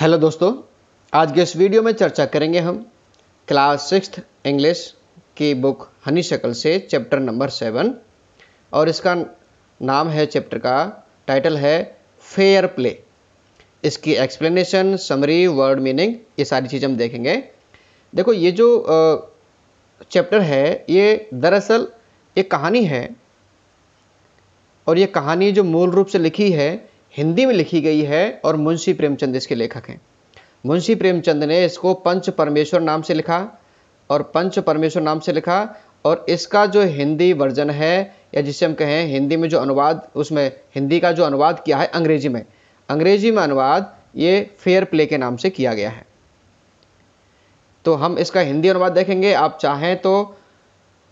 Hello दोस्तों आज के इस वीडियो में चर्चा करेंगे हम क्लास सिक्स इंग्लिश की बुक हनी शक्ल से चैप्टर नंबर सेवन और इसका नाम है चैप्टर का टाइटल है फेयर प्ले इसकी एक्सप्लेनेशन समरी वर्ड मीनिंग ये सारी चीज़ हम देखेंगे देखो ये जो चैप्टर है ये दरअसल एक कहानी है और ये कहानी जो मूल रूप से लिखी है हिंदी में लिखी गई है और मुंशी प्रेमचंद इसके लेखक हैं मुंशी प्रेमचंद ने इसको पंच परमेश्वर नाम से लिखा और पंच परमेश्वर नाम से लिखा और इसका जो हिंदी वर्जन है या जिसे हम कहें हिंदी में जो अनुवाद उसमें हिंदी का जो अनुवाद किया है अंग्रेजी में अंग्रेजी में अनुवाद ये फेयर प्ले के नाम से किया गया है तो हम इसका हिंदी अनुवाद देखेंगे आप चाहें तो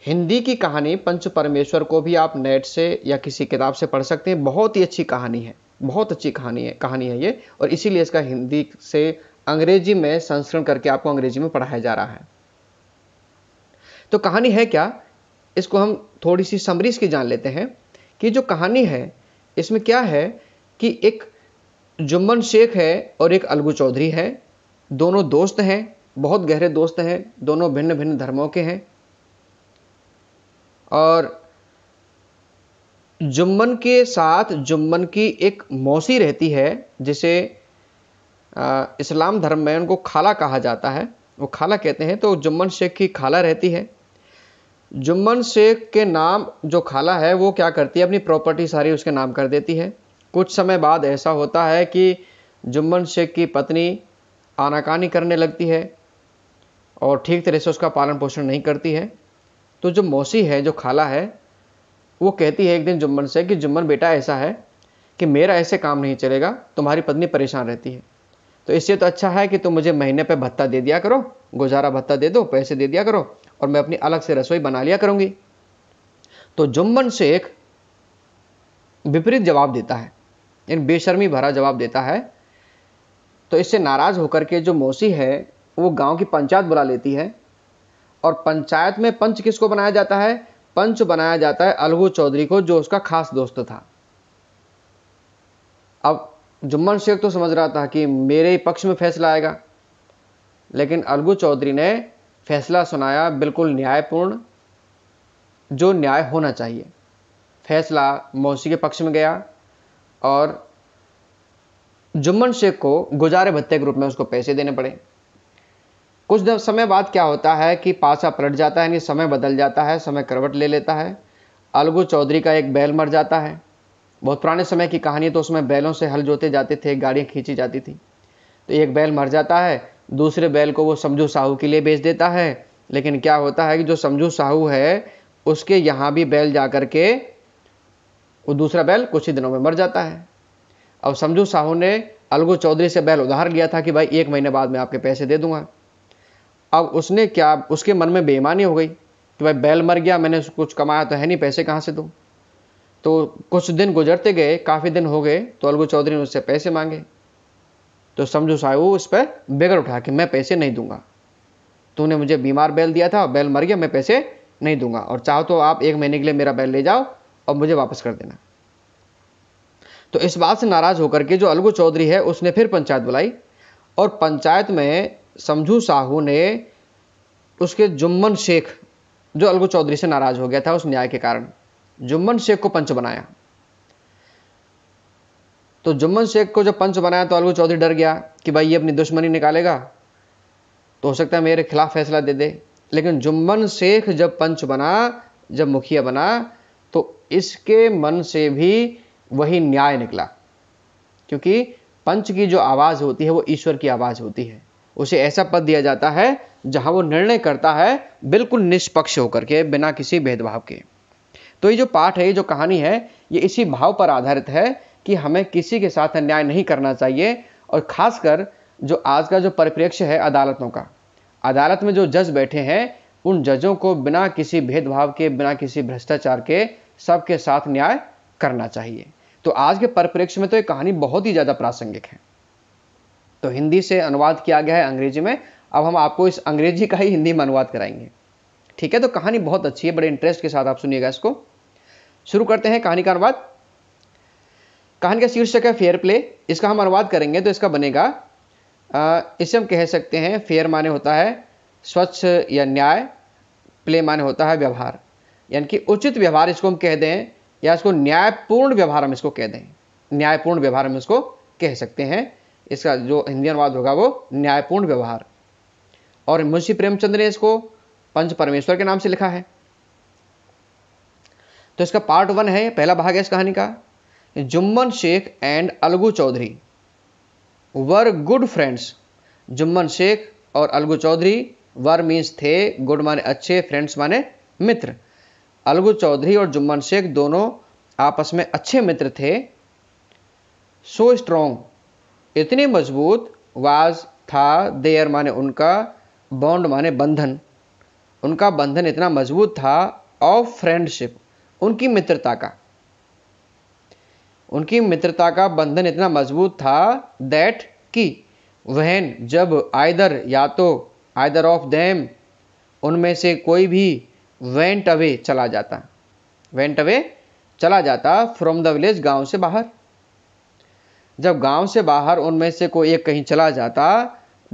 हिंदी की कहानी पंच परमेश्वर को भी आप नेट से या किसी किताब से पढ़ सकते हैं बहुत ही अच्छी कहानी है बहुत अच्छी कहानी है कहानी है ये और इसीलिए इसका हिंदी से अंग्रेजी में संस्करण करके आपको अंग्रेजी में पढ़ाया जा रहा है तो कहानी है क्या इसको हम थोड़ी सी समरीज की जान लेते हैं कि जो कहानी है इसमें क्या है कि एक जुम्मन शेख है और एक अलगू चौधरी है दोनों दोस्त हैं बहुत गहरे दोस्त हैं दोनों भिन्न भिन्न धर्मों के हैं और जुम्मन के साथ जुम्मन की एक मौसी रहती है जिसे इस्लाम धर्म में उनको खाला कहा जाता है वो खाला कहते हैं तो जुम्मन शेख की खाला रहती है जुम्मन शेख के नाम जो खाला है वो क्या करती है अपनी प्रॉपर्टी सारी उसके नाम कर देती है कुछ समय बाद ऐसा होता है कि जुम्मन शेख की पत्नी आनाकानी करने लगती है और ठीक तरह से उसका पालन पोषण नहीं करती है तो जो मौसी है जो खाला है वो कहती है एक दिन जुम्मन से कि जुम्मन बेटा ऐसा है कि मेरा ऐसे काम नहीं चलेगा तुम्हारी पत्नी परेशान रहती है तो इससे तो अच्छा है कि तुम मुझे महीने पर भत्ता दे दिया करो गुजारा भत्ता दे दो पैसे दे दिया करो और मैं अपनी अलग से रसोई बना लिया करूँगी तो जुम्मन शेख विपरीत जवाब देता है इन बेशर्मी भरा जवाब देता है तो इससे नाराज़ होकर के जो मौसी है वो गांव की पंचायत बुला लेती है और पंचायत में पंच किसको बनाया जाता है पंच बनाया जाता है अलगू चौधरी को जो उसका खास दोस्त था अब जुम्मन शेख तो समझ रहा था कि मेरे पक्ष में फैसला आएगा लेकिन अलगू चौधरी ने फैसला सुनाया बिल्कुल न्यायपूर्ण जो न्याय होना चाहिए फैसला मौसी के पक्ष में गया और जुम्मन शेख को गुजारे भत्ते के रूप में उसको पैसे देने पड़े कुछ समय बाद क्या होता है कि पासा पलट जाता है यानी समय बदल जाता है समय करवट ले लेता है अलगू चौधरी का एक बैल मर जाता है बहुत पुराने समय की कहानी तो उसमें बैलों से हल जोते जाते थे गाड़ियाँ खींची जाती थी तो एक बैल मर जाता है दूसरे बैल को वो समझू साहू के लिए बेच देता है लेकिन क्या होता है कि जो समझू साहू है उसके यहाँ भी बैल जा कर के वो दूसरा बैल कुछ ही दिनों में मर जाता है अब समझू साहू ने अलगू चौधरी से बैल उधार लिया था कि भाई एक महीने बाद मैं आपके पैसे दे दूंगा अब उसने क्या उसके मन में बेईमानी हो गई कि भाई बैल मर गया मैंने कुछ कमाया तो है नहीं पैसे कहाँ से दूँ तो कुछ दिन गुजरते गए काफ़ी दिन हो गए तो अलगू चौधरी ने उससे पैसे मांगे तो समझू साहू उस पर बिगड़ उठा कि मैं पैसे नहीं दूंगा तूने मुझे बीमार बैल दिया था बैल मर गया मैं पैसे नहीं दूंगा और चाहो तो आप एक महीने के लिए मेरा बैल ले जाओ और मुझे वापस कर देना तो इस बात से नाराज़ होकर के जो अलगू चौधरी है उसने फिर पंचायत बुलाई और पंचायत में समझू साहू ने उसके जुम्मन शेख जो अलगू चौधरी से नाराज हो गया था उस न्याय के कारण जुम्मन शेख को पंच बनाया तो जुम्मन शेख को जब पंच बनाया तो अलगू चौधरी डर गया कि भाई ये अपनी दुश्मनी निकालेगा तो हो सकता है मेरे खिलाफ फैसला दे दे लेकिन जुम्मन शेख जब पंच बना जब मुखिया बना तो इसके मन से भी वही न्याय निकला क्योंकि पंच की जो आवाज़ होती है वो ईश्वर की आवाज़ होती है उसे ऐसा पद दिया जाता है जहां वो निर्णय करता है बिल्कुल निष्पक्ष होकर के बिना किसी भेदभाव के तो ये जो पाठ है ये जो कहानी है ये इसी भाव पर आधारित है कि हमें किसी के साथ अन्याय नहीं करना चाहिए और खासकर जो आज का जो परिप्रेक्ष्य है अदालतों का अदालत में जो जज बैठे हैं उन जजों को बिना किसी भेदभाव के बिना किसी भ्रष्टाचार के सबके साथ न्याय करना चाहिए तो आज के परिप्रेक्ष्य में तो ये कहानी बहुत ही ज़्यादा प्रासंगिक है तो हिंदी से अनुवाद किया गया है अंग्रेजी में अब हम आपको इस अंग्रेजी का ही हिंदी में अनुवाद कराएंगे ठीक है तो कहानी बहुत अच्छी है बड़े इंटरेस्ट के साथ आप सुनिएगा इसको शुरू करते हैं कहानी का अनुवाद कहानी का शीर्षक है फेयर प्ले इसका हम अनुवाद करेंगे तो इसका बनेगा इसे हम कह सकते हैं फेयर माने होता है स्वच्छ या न्याय प्ले माने होता है व्यवहार यानी कि उचित व्यवहार इसको हम कह दें या इसको न्यायपूर्ण व्यवहार हम इसको कह दें न्यायपूर्ण व्यवहार हम इसको कह सकते हैं इसका जो हिंदी अनुवाद होगा वो न्यायपूर्ण व्यवहार और मुंशी प्रेमचंद ने इसको पंच परमेश्वर के नाम से लिखा है तो इसका पार्ट वन है पहला भाग है इस कहानी का Jumman Shaikh and Algu Chaudhary were good friends Jumman Shaikh और अलगू चौधरी वर मीन्स थे गुड माने अच्छे फ्रेंड्स माने मित्र अलगू चौधरी और जुम्मन शेख दोनों आपस में अच्छे मित्र थे सो स्ट्रॉन्ग स्ट्रोंग इतनी मजबूत वाज था देयर माने उनका बॉन्ड माने बंधन उनका बंधन इतना मजबूत था ऑफ फ्रेंडशिप उनकी मित्रता का उनकी मित्रता का बंधन इतना मजबूत था दैट कि वहन जब आइदर या तो आइदर ऑफ देम उनमें से कोई भी वेंट अवे चला जाता वेंट अवे चला जाता फ्रॉम द विलेज गांव से बाहर जब गांव से बाहर उनमें से कोई एक कहीं चला जाता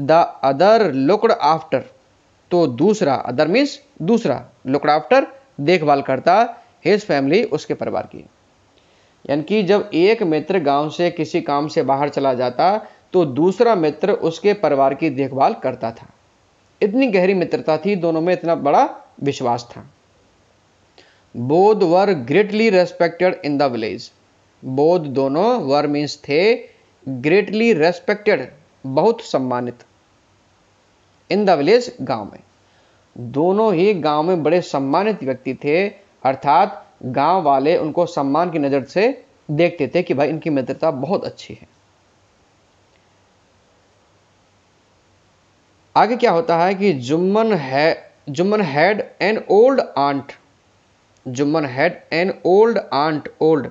द अदर लुकड आफ्टर तो दूसरा अदर मीन्स दूसरा लुकड आफ्टर देखभाल करता हिज फैमिली उसके परिवार की यानी कि जब एक मित्र गांव से किसी काम से बाहर चला जाता तो दूसरा मित्र उसके परिवार की देखभाल करता था इतनी गहरी मित्रता थी दोनों में इतना बड़ा विश्वास था both were greatly respected in the village both दोनों वर मीन्स थे ग्रेटली रेस्पेक्टेड बहुत सम्मानित इन द विलेज गांव में दोनों ही गांव में बड़े सम्मानित व्यक्ति थे अर्थात गांव वाले उनको सम्मान की नज़र से देखते थे कि भाई इनकी मित्रता बहुत अच्छी है आगे क्या होता है कि जुम्मन है Jumman had an old aunt Jumman had an old aunt old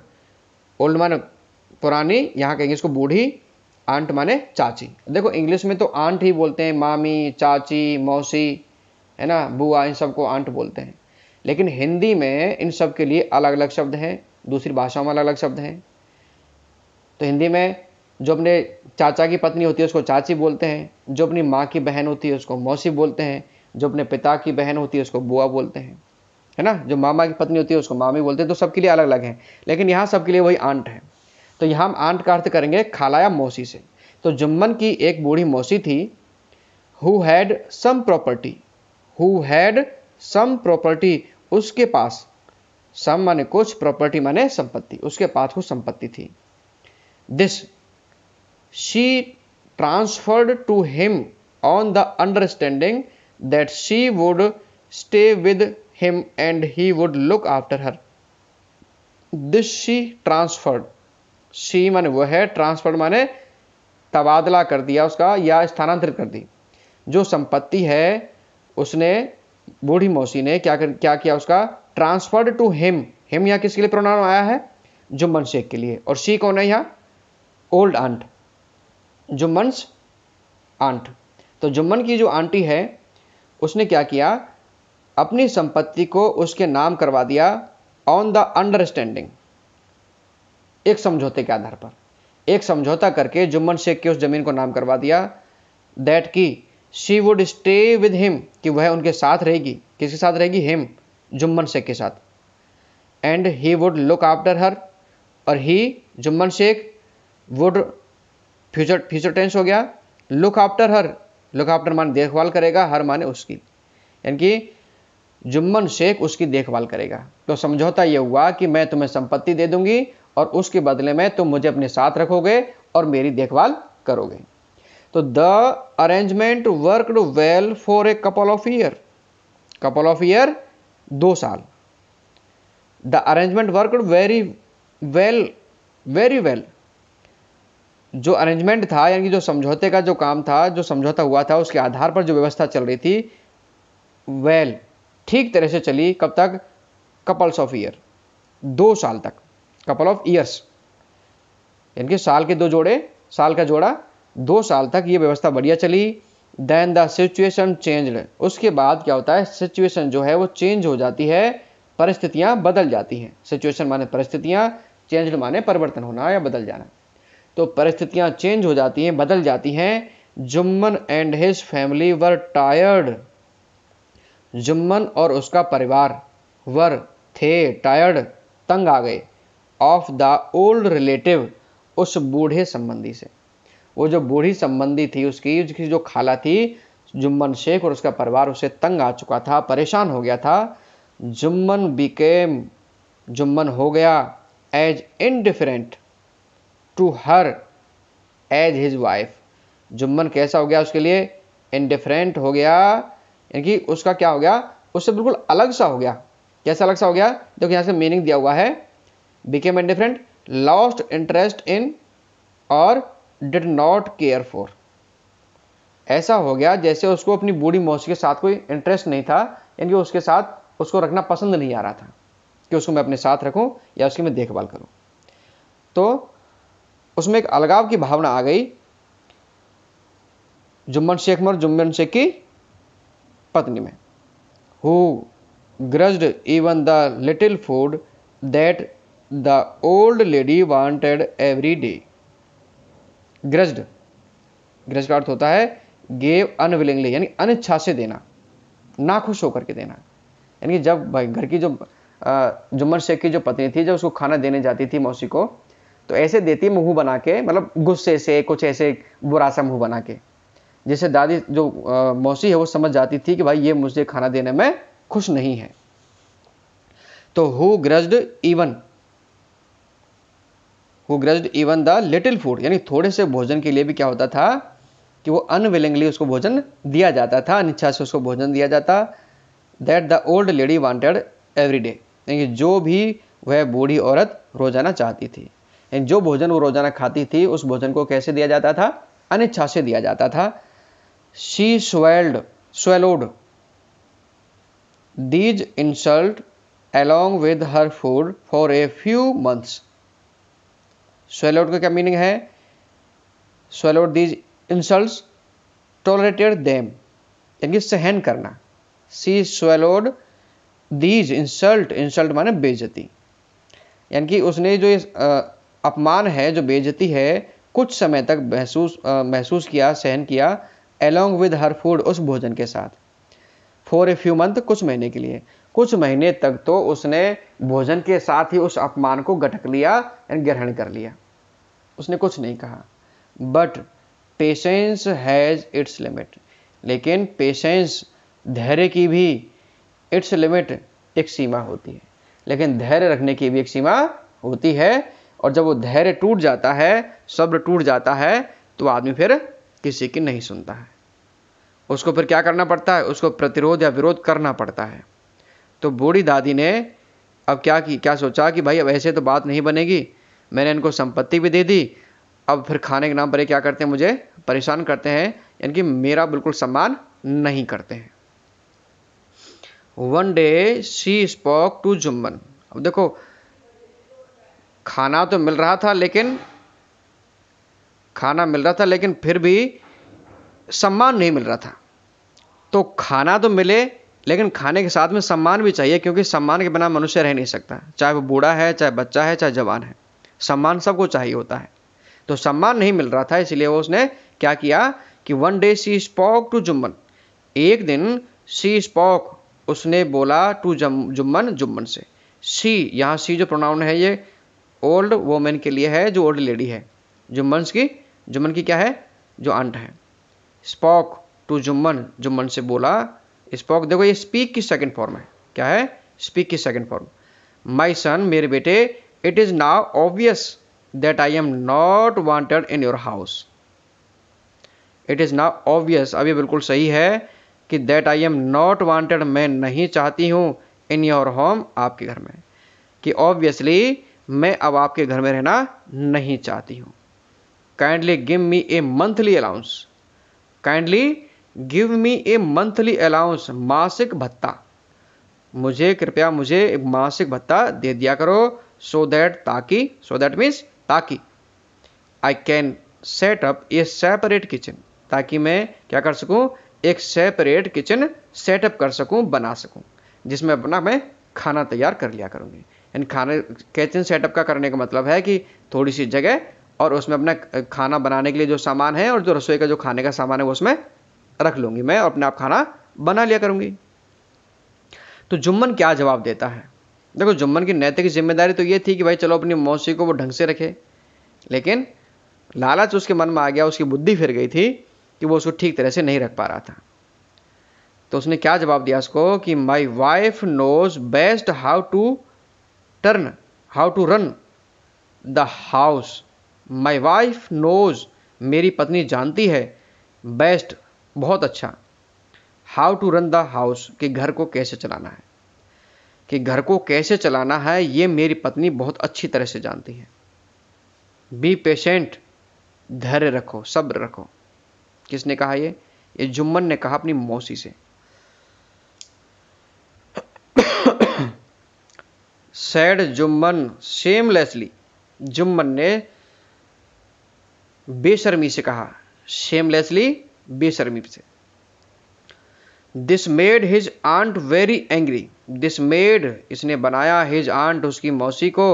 old माने पुरानी यहाँ कहेंगे इसको बूढ़ी आंट माने चाची देखो इंग्लिश में तो आंट ही बोलते हैं मामी चाची मौसी है ना बुआ इन सबको आंट बोलते हैं लेकिन हिंदी में इन सब के लिए अलग अलग शब्द हैं दूसरी भाषाओं में अलग अलग शब्द हैं तो हिंदी में जो अपने चाचा की पत्नी होती है उसको चाची बोलते हैं जो अपनी माँ की बहन होती है उसको मौसी बोलते हैं जो अपने पिता की बहन होती है उसको बुआ बोलते हैं है ना जो मामा की पत्नी होती है उसको मामी बोलते हैं तो सबके लिए अलग अलग है लेकिन यहाँ सबके लिए वही आंट है तो यहाँ हम आंट का अर्थ करेंगे खालाया मौसी से तो जुम्मन की एक बूढ़ी मौसी थी who had some property who had some property उसके पास सम माने कुछ प्रॉपर्टी माने संपत्ति उसके पास कुछ संपत्ति थी this she transferred to him on the understanding that she would stay with him and he would look after her. This she transferred she माने वह है ट्रांसफर्ड माने तबादला कर दिया उसका या स्थानांतरित कर दी जो संपत्ति है उसने बूढ़ी मौसी ने क्या कर, क्या किया उसका ट्रांसफर्ड टू हिम हिम यहाँ किसके लिए प्रोनाउन आया है जुम्मन शेख के लिए और शी कौन है यहाँ ओल्ड आंट जुम्मन आंट तो जुम्मन की जो आंटी है उसने क्या किया अपनी संपत्ति को उसके नाम करवा दिया ऑन द अंडरस्टैंडिंग एक समझौते के आधार पर एक समझौता करके जुम्मन शेख के उस जमीन को नाम करवा दिया दैट की she would stay with him कि वह उनके साथ रहेगी किसके साथ रहेगी हिम जुम्मन शेख के साथ and he would look after her और he Jumman Shaikh would future future tense हो गया look after her look after मान देखभाल करेगा हर माने उसकी यानी कि जुम्मन शेख उसकी देखभाल करेगा तो समझौता यह हुआ कि मैं तुम्हें संपत्ति दे दूंगी और उसके बदले में तुम मुझे अपने साथ रखोगे और मेरी देखभाल करोगे तो the arrangement worked well for a couple of year couple of year दो साल the arrangement worked very well very well जो अरेंजमेंट था यानी जो समझौते का जो काम था जो समझौता हुआ था उसके आधार पर जो व्यवस्था चल रही थी वेल well, ठीक तरह से चली कब तक कपल्स ऑफ ईयर दो साल तक कपल ऑफ ईयर्स यानी कि साल के दो जोड़े साल का जोड़ा दो साल तक ये व्यवस्था बढ़िया चली देन द सिचुएशन चेंज उसके बाद क्या होता है सिचुएशन जो है वो चेंज हो जाती है परिस्थितियाँ बदल जाती हैं सिचुएशन माने परिस्थितियाँ चेंज माने परिवर्तन होना या बदल जाना तो परिस्थितियाँ चेंज हो जाती हैं बदल जाती हैं Jumman and his family were tired Jumman और उसका परिवार वर थे टायर्ड तंग आ गए ऑफ द ओल्ड रिलेटिव उस बूढ़े संबंधी से वो जो बूढ़ी संबंधी थी उसकी उसकी जो खाला थी जुम्मन शेख और उसका परिवार उसे तंग आ चुका था परेशान हो गया था जुम्मन बिकेम जुम्मन हो गया as indifferent to her as his wife Jumman कैसा हो गया उसके लिए इनडिफरेंट हो गया यानी कि उसका क्या हो गया उससे बिल्कुल अलग सा हो गया कैसा अलग सा हो गया देखो यहाँ से मीनिंग दिया हुआ है became indifferent lost interest in और डिड नॉट केयर फॉर ऐसा हो गया जैसे उसको अपनी बूढ़ी मौसी के साथ कोई इंटरेस्ट नहीं था यानी कि उसके साथ उसको रखना पसंद नहीं आ रहा था कि उसको मैं अपने साथ रखूं या उसकी मैं देखभाल करूं तो उसमें एक अलगाव की भावना आ गई जुम्मन शेख मर जुम्मन शेख की पत्नी में who grudged even the little food that the old lady wanted every day grudged grudge का अर्थ होता है गेव अनविलिंगली यानी अनिच्छा से देना ना खुश होकर के देना यानी कि जब भाई घर की जो जुम्मन शेख की जो पत्नी थी जब उसको खाना देने जाती थी मौसी को तो ऐसे देती मुंह बना के मतलब गुस्से से कुछ ऐसे बुरा सा मुंह बना के जैसे दादी जो आ, मौसी है वो समझ जाती थी कि भाई ये मुझे खाना देने में खुश नहीं है तो who grudged even who grudged even the little food यानी थोड़े से भोजन के लिए भी क्या होता था कि वो अनविलिंगली उसको भोजन दिया जाता था अनिच्छा से उसको भोजन दिया जाता that the old lady wanted every day यानी जो भी वह बूढ़ी औरत रोजाना चाहती थी यानी जो भोजन वो रोजाना खाती थी उस भोजन को कैसे दिया जाता था अनिच्छा से दिया जाता था she swelled, swallowed these insults along with her food for a few months. Swallowed का क्या मीनिंग है swallowed these insults tolerated them यानी सहन करना she swallowed these insult insult माने बेजती यानी कि उसने जो इस अपमान है जो बेजती है कुछ समय तक महसूस महसूस किया सहन किया एलोंग विद हर फूड उस भोजन के साथ फॉर ए फ्यू मंथ कुछ महीने के लिए कुछ महीने तक तो उसने भोजन के साथ ही उस अपमान को गटक लिया एंड ग्रहण कर लिया उसने कुछ नहीं कहा but patience has its limit लेकिन पेशेंस धैर्य की भी इट्स लिमिट एक सीमा होती है लेकिन धैर्य रखने की भी एक सीमा होती है और जब वो धैर्य टूट जाता है सब्र टूट जाता है तो आदमी फिर किसी की नहीं सुनता है उसको फिर क्या करना पड़ता है उसको प्रतिरोध या विरोध करना पड़ता है तो बूढ़ी दादी ने अब क्या की क्या सोचा कि भाई अब ऐसे तो बात नहीं बनेगी मैंने इनको संपत्ति भी दे दी अब फिर खाने के नाम पर क्या करते हैं मुझे परेशान करते हैं यानी कि मेरा बिल्कुल सम्मान नहीं करते हैं one day she spoke to Jumman अब देखो खाना तो मिल रहा था लेकिन खाना मिल रहा था लेकिन फिर भी सम्मान नहीं मिल रहा था तो खाना तो मिले लेकिन खाने के साथ में सम्मान भी चाहिए क्योंकि सम्मान के बिना मनुष्य रह नहीं सकता चाहे वो बूढ़ा है चाहे बच्चा है चाहे जवान है सम्मान सबको चाहिए होता है तो सम्मान नहीं मिल रहा था इसलिए वो उसने क्या किया कि one day she spoke to Jumman एक दिन सी स्पॉक उसने बोला टू जम जुम्मन जुम्मन से सी यहाँ सी जो प्रोनाउन है ये ओल्ड वोमेन के लिए है जो ओल्ड लेडी है जुम्मन की जुम्मन की क्या है जो अंट है स्पॉक टू जुम्मन जुम्मन से बोला स्पॉक देखो ये स्पीक की सेकंड फॉर्म है क्या है स्पीक की सेकंड फॉर्म माई सन मेरे बेटे it is now obvious that I am not wanted in your house it is now obvious अभी बिल्कुल सही है कि that I am not wanted मैं नहीं चाहती हूँ इन योर होम आपके घर में कि ऑब्वियसली मैं अब आपके घर में रहना नहीं चाहती हूँ kindly give me a monthly allowance kindly give me a monthly allowance मासिक भत्ता मुझे कृपया मुझे एक मासिक भत्ता दे दिया करो सो दैट ताकि सो दैट मीन्स ताकि I can set up a separate kitchen ताकि मैं क्या कर सकूं एक सेपरेट किचन सेटअप कर सकूं बना सकूं जिसमें अपना मैं खाना तैयार कर लिया करूंगी एंड खाने किचन सेटअप का करने का मतलब है कि थोड़ी सी जगह और उसमें अपना खाना बनाने के लिए जो सामान है और जो रसोई का जो खाने का सामान है वो उसमें रख लूंगी मैं अपने आप खाना बना लिया करूंगी तो जुम्मन क्या जवाब देता है देखो जुम्मन की नैतिक जिम्मेदारी तो ये थी कि भाई चलो अपनी मौसी को वो ढंग से रखे लेकिन लालच उसके मन में आ गया उसकी बुद्धि फिर गई थी कि वो उसको ठीक तरह से नहीं रख पा रहा था तो उसने क्या जवाब दिया उसको कि my wife knows best how to turn how to run the house my wife knows मेरी पत्नी जानती है बेस्ट बहुत अच्छा how to run the house कि घर को कैसे चलाना है कि घर को कैसे चलाना है ये मेरी पत्नी बहुत अच्छी तरह से जानती है बी पेशेंट धैर्य रखो सब्र रखो किसने कहा ये ये जुम्मन ने कहा अपनी मौसी से सैड जुम्मन सेमलेसली जुम्मन ने बेशर्मी से कहा शेमलेसली बेशर्मी से this made his aunt very angry this made इसने बनाया हिज आंट उसकी मौसी को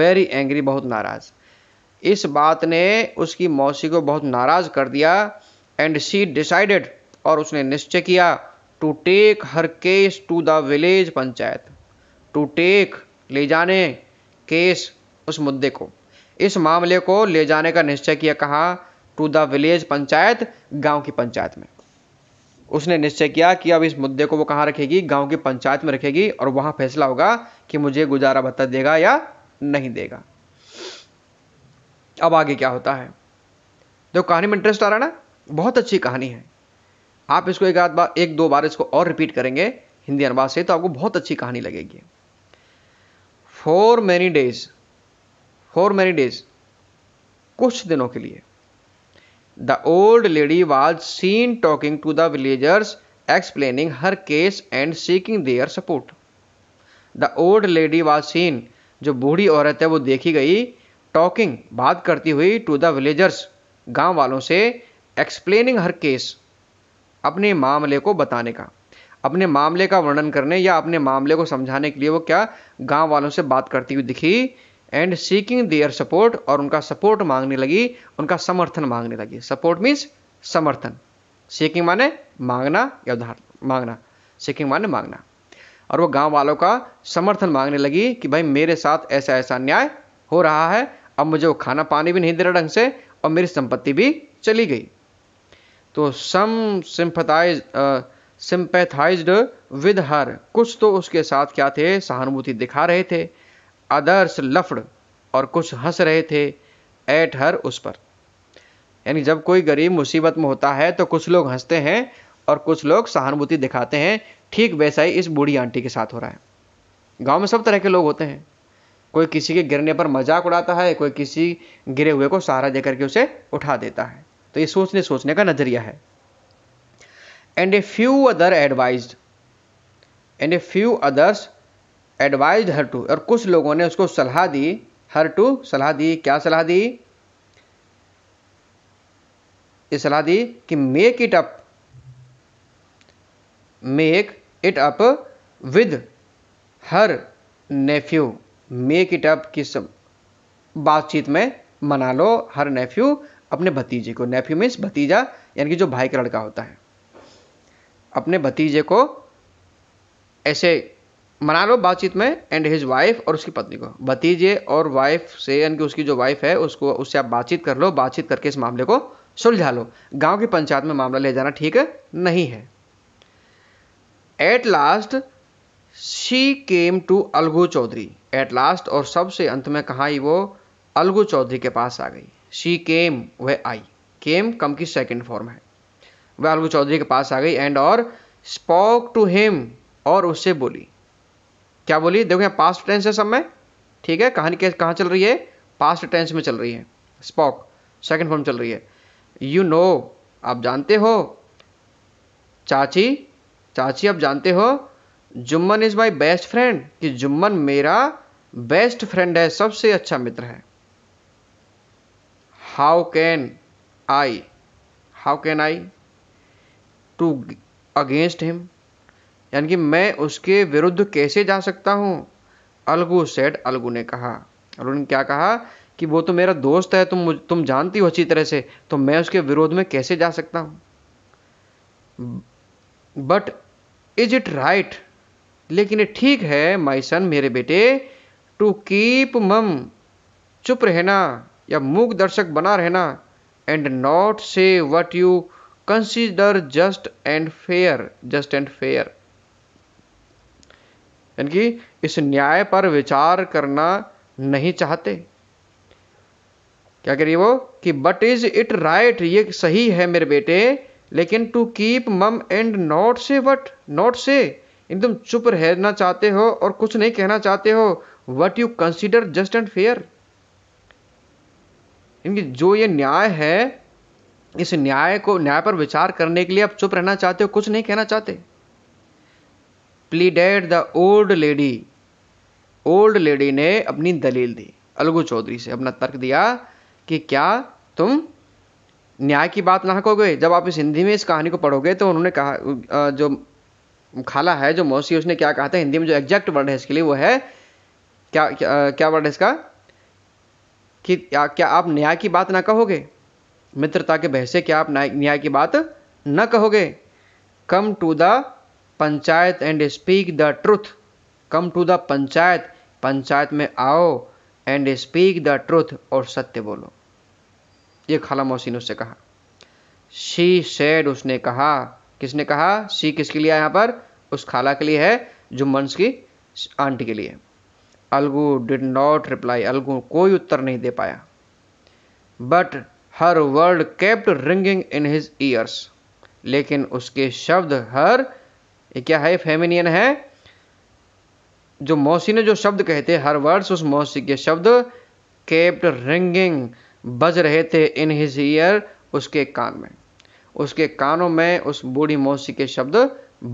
वेरी एंग्री बहुत नाराज़ इस बात ने उसकी मौसी को बहुत नाराज़ कर दिया एंड शी डिसाइडेड और उसने निश्चय किया to take her case to the village panchayat to take ले जाने केस उस मुद्दे को इस मामले को ले जाने का निश्चय किया कहा टू द विलेज पंचायत गांव की पंचायत में उसने निश्चय किया कि अब इस मुद्दे को वो कहाँ रखेगी गांव की पंचायत में रखेगी और वहां फैसला होगा कि मुझे गुजारा भत्ता देगा या नहीं देगा अब आगे क्या होता है जो कहानी में इंटरेस्ट आ रहा है ना बहुत अच्छी कहानी है आप इसको एक आध बार एक दो बार इसको और रिपीट करेंगे हिंदी अनुवाद से तो आपको बहुत अच्छी कहानी लगेगी for many days for many days कुछ दिनों के लिए the old lady was seen talking to the villagers explaining her case and seeking their support the old lady was seen जो बूढ़ी औरत है वो देखी गई टॉकिंग बात करती हुई टू द विलेजर्स गांव वालों से एक्सप्लेनिंग हर केस अपने मामले को बताने का अपने मामले का वर्णन करने या अपने मामले को समझाने के लिए वो क्या गांव वालों से बात करती हुई दिखी एंड सीकिंग देयर सपोर्ट और उनका सपोर्ट मांगने लगी उनका समर्थन मांगने लगी सपोर्ट मीन्स समर्थन सीकिंग माने मांगना या उधार मांगना सीकिंग माने मांगना और वो गांव वालों का समर्थन मांगने लगी कि भाई मेरे साथ ऐसा ऐसा न्याय हो रहा है अब मुझे वो खाना पानी भी नहीं दे रहा ढंग से और मेरी संपत्ति भी चली गई तो सम सिंपथाइज सिंपैथाइज्ड विद हर कुछ तो उसके साथ क्या थे सहानुभूति दिखा रहे थे अदर्स लफड़ और कुछ हंस रहे थे एट हर उस पर यानी जब कोई गरीब मुसीबत में होता है तो कुछ लोग हंसते हैं और कुछ लोग सहानुभूति दिखाते हैं ठीक वैसा ही इस बूढ़ी आंटी के साथ हो रहा है गांव में सब तरह के लोग होते हैं कोई किसी के गिरने पर मजाक उड़ाता है कोई किसी गिरे हुए को सहारा देकर के उसे उठा देता है तो ये सोचने सोचने का नजरिया है and a few other advise and a few others advise her to और कुछ लोगों ने उसको सलाह दी हर टू सलाह दी क्या सलाह दी ये सलाह दी कि make it up make it up with her nephew make it up की सब बातचीत में मना लो हर नेफ्यू अपने भतीजे को नेफ्यू मीन्स भतीजा यानी कि जो भाई का लड़का होता है अपने भतीजे को ऐसे मना लो बातचीत में एंड हिज वाइफ और उसकी पत्नी को भतीजे और वाइफ से यानी कि उसकी जो वाइफ है उसको उससे आप बातचीत कर लो बातचीत करके इस मामले को सुलझा लो गांव की पंचायत में मामला ले जाना ठीक नहीं है at last she came to Algu Chaudhary at last और सबसे अंत में कहा वो अलगू चौधरी के पास आ गई शी केम वह आई केम कम की सेकेंड फॉर्म है वह अलगू चौधरी के पास आ गई एंड और स्पोक टू हिम और उससे बोली क्या बोली देखो यहाँ पास्ट टेंस है सब में ठीक है कहानी के कहाँ चल रही है पास्ट टेंस में चल रही है स्पॉक सेकंड फॉर्म चल रही है यू you नो know, आप जानते हो चाची चाची आप जानते हो Jumman is my best friend कि जुम्मन मेरा बेस्ट फ्रेंड है सबसे अच्छा मित्र है how can I how can I to against him यानी कि मैं उसके विरुद्ध कैसे जा सकता हूँ अलगू सेठ अलगू ने कहा और उन्होंने क्या कहा कि वो तो मेरा दोस्त है तुम तुम जानती हो अच्छी तरह से तो मैं उसके विरोध में कैसे जा सकता हूँ बट इज इट राइट लेकिन ये ठीक है माई सन मेरे बेटे टू कीप मम चुप रहना या मूक दर्शक बना रहना and not say what you consider just and fair just and fair यानी कि इस न्याय पर विचार करना नहीं चाहते क्या करिए वो कि बट इज इट राइट ये सही है मेरे बेटे लेकिन to keep mum and not say what not say एकदम चुप रहना चाहते हो और कुछ नहीं कहना चाहते हो what you consider just and fair इनकी जो ये न्याय है इस न्याय को न्याय पर विचार करने के लिए आप चुप रहना चाहते हो कुछ नहीं कहना चाहते pleaded the old lady old lady ने अपनी दलील दी अलगू चौधरी से अपना तर्क दिया कि क्या तुम न्याय की बात ना कहोगे जब आप इस हिंदी में इस कहानी को पढ़ोगे तो उन्होंने कहा जो खाला है जो मौसी उसने क्या कहा था हिंदी में जो एग्जैक्ट वर्ड है इसके लिए वो है क्या क्या, क्या वर्ड है इसका कि क्या, क्या आप न्याय की बात ना कहोगे मित्रता के बहसे क्या आप न्याय की बात न कहोगे come to the panchayat and speak the truth come to the panchayat panchayat में आओ एंड स्पीक द ट्रूथ और सत्य बोलो ये खाला मोहसिन उससे कहा शी शेड उसने कहा किसने कहा सी किसके लिए यहाँ पर उस खाला के लिए है जुम्मन्स की आंटी के लिए Algu did not reply Algu कोई उत्तर नहीं दे पाया but her word kept ringing in his ears लेकिन उसके शब्द हर ये क्या है फेमिनियन है जो मौसी ने जो शब्द कहे थे हर वर्ष उस मौसी के शब्द केप्ट रिंगिंग बज रहे थे इन हिज ईयर उसके कान में उसके कानों में उस बूढ़ी मौसी के शब्द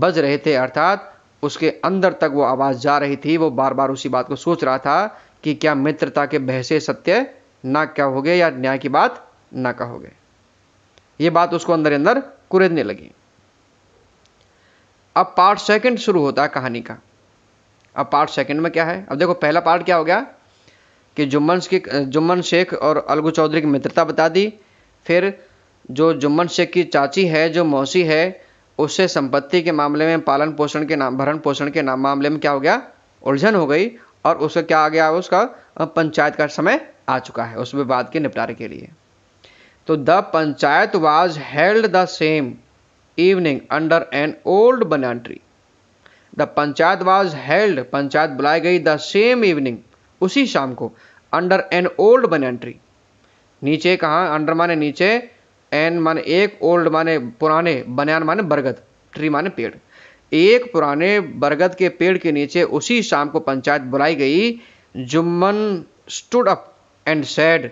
बज रहे थे अर्थात उसके अंदर तक वो आवाज़ जा रही थी वो बार बार उसी बात को सोच रहा था कि क्या मित्रता के बहसे सत्य ना कहोगे या न्याय की बात ना कहोगे ये बात उसको अंदर अंदर कुरेदने लगी अब पार्ट सेकंड शुरू होता है कहानी का अब पार्ट सेकंड में क्या है अब देखो पहला पार्ट क्या हो गया कि जुम्मन की जुम्मन शेख और अलगू चौधरी की मित्रता बता दी फिर जो जुम्मन शेख की चाची है जो मौसी है उससे संपत्ति के मामले में पालन पोषण के नाम भरण पोषण के नाम मामले में क्या हो गया उलझन हो गई और उसका क्या आ गया उसका पंचायत का समय आ चुका है उस विवाद के निपटारे के लिए तो the panchayat was held the same evening under an old banana tree. The panchayat was held, panchayat बुलाई गई the same evening, उसी शाम को under an old banana tree. नीचे कहाँ अंडर माने नीचे एन माने एक ओल्ड माने पुराने बनयान माने बरगद ट्री माने पेड़ एक पुराने बरगद के पेड़ के नीचे उसी शाम को पंचायत बुलाई गई Jumman stood up and said